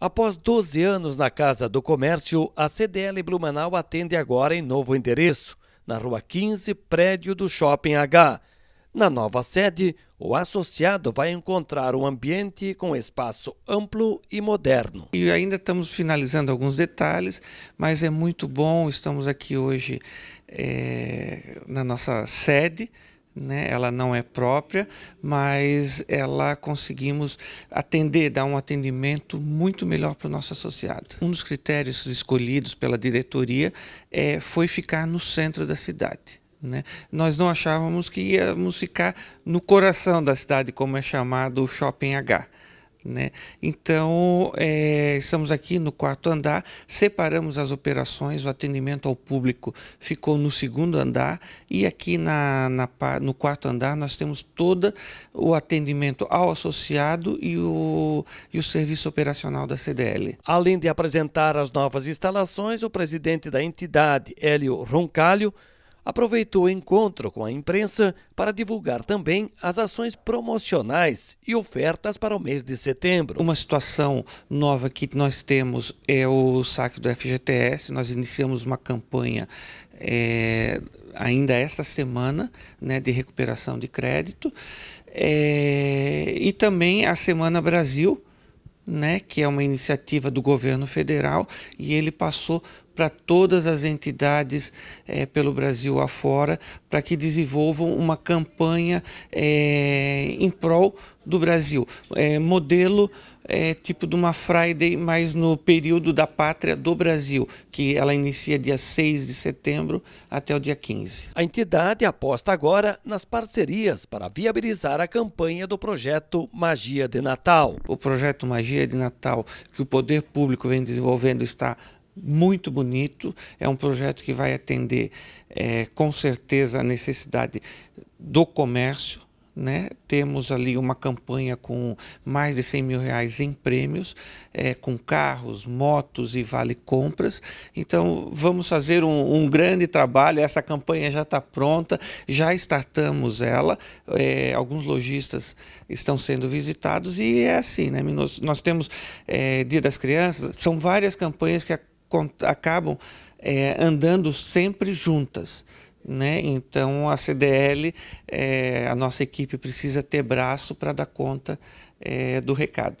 Após 12 anos na Casa do Comércio, a CDL Blumenau atende agora em novo endereço, na Rua 15, prédio do Shopping H. Na nova sede, o associado vai encontrar um ambiente com espaço amplo e moderno. E ainda estamos finalizando alguns detalhes, mas é muito bom. Estamos aqui hoje é, na nossa sede, né? Ela não é própria, mas ela conseguimos atender, dar um atendimento muito melhor para o nosso associado. Um dos critérios escolhidos pela diretoria é, foi ficar no centro da cidade. Né? Nós não achávamos que íamos ficar no coração da cidade, como é chamado o Shopping H. Né? Então, é, estamos aqui no quarto andar, separamos as operações, o atendimento ao público ficou no segundo andar e aqui na, na no quarto andar nós temos todo o atendimento ao associado e o, e o serviço operacional da CDL. Além de apresentar as novas instalações, o presidente da entidade, Hélio Roncalho, aproveitou o encontro com a imprensa para divulgar também as ações promocionais e ofertas para o mês de setembro. Uma situação nova que nós temos é o saque do FGTS. Nós iniciamos uma campanha é, ainda esta semana né, de recuperação de crédito. É, e também a Semana Brasil, né, que é uma iniciativa do governo federal, e ele passou para todas as entidades é, pelo Brasil afora, para que desenvolvam uma campanha é, em prol do Brasil. É, modelo é, tipo de uma Friday, mas no período da pátria do Brasil, que ela inicia dia 6 de setembro até o dia 15. A entidade aposta agora nas parcerias para viabilizar a campanha do projeto Magia de Natal. O projeto Magia de Natal, que o poder público vem desenvolvendo, está muito bonito. É um projeto que vai atender, é, com certeza, a necessidade do comércio. Né? Temos ali uma campanha com mais de 100 mil reais em prêmios, é, com carros, motos e vale compras. Então, vamos fazer um, um grande trabalho. Essa campanha já está pronta, já startamos ela. É, alguns lojistas estão sendo visitados e é assim, né? Nós, nós temos é, Dia das Crianças, são várias campanhas que a acabam é, andando sempre juntas. Né? Então, a CDL, é, a nossa equipe precisa ter braço para dar conta é, do recado.